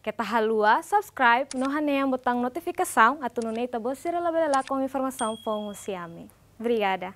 Kita halua, subscribe, no haneam botão notificação, atununeita bolsira labela com informação fom usiame. Obrigada.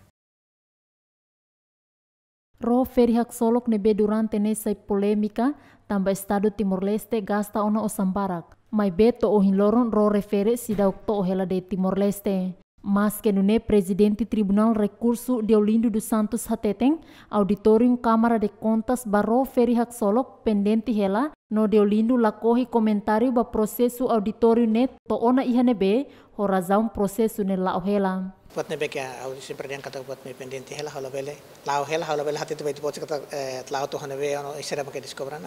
Ro Ferry Haksolok nebe durante nessa polêmica, tamba Estado Timor-Leste gasta ona o sambarak. Mai beto o hinloron ro refere sidauk to hela de Timor-Leste. Mas que nune presidente Tribunal Recurso Deolindo dos Santos Hateteng, auditorium Câmara de Contas Barro Ferry Haxolok pendente hela, no Deolindo lakohi comentário ba processo Auditorium net to ona ihanebe, horazão processo ne lao hela. Buat nebe que sempre yang kata buat me pendente hela halo bele, lao hela halo bele hati tu bayi tu kata eh, lao tu hanebe, ono isera pakai descobran,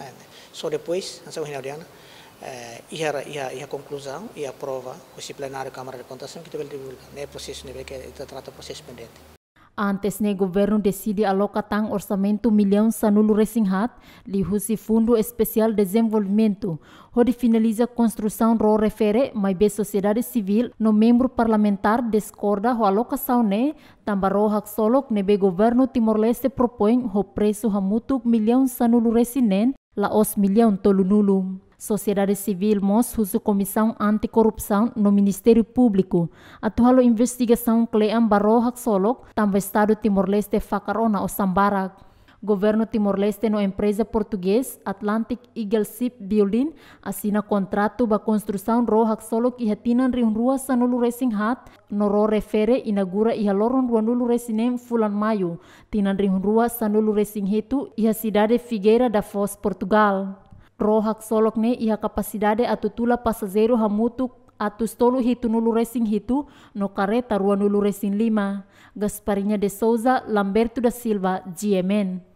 so depois, ansa wahina odiana. eh, e, a, e, a, e, a, conclusão e a prova disciplinar a Câmara de Contação que deve divulgar. Não é processo, não é que trata processo pendente. Antes ne né, governo decide alocatang orçamento milhão sanulu resinghat lihusi fundo especial desenvolvimento, onde finaliza construção ro refere mas be sociedade civil no membro parlamentar discorda o alocação ne tambaro hak solok nebe governo Timor-Leste propõe o preço hamutuk milhão sanulu resinen os milhão tolunulum sociedade civil Russo Comissão Anticorrupção no Ministério Público. Atual investigação Clean Barrohak Solok, também Estado Timor-Leste Facarona Osambara. Governo Timor-Leste no empresa português Atlantic Eagle Ship Building assina contrato para construção rohak solo que hatinan riun rua sanulu racing hat noro refere inaugura iha loron ruanulu em fulan maio tinan riun rua sanulu racing hitu a cidade Figueira da Foz Portugal. rohak solok ne iha kapasidade atau tula pasazero hamutuk atau stolu hitu nulu racing hitu no kareta rua nulu racing lima Gasparinya de Souza Lamberto da Silva GMN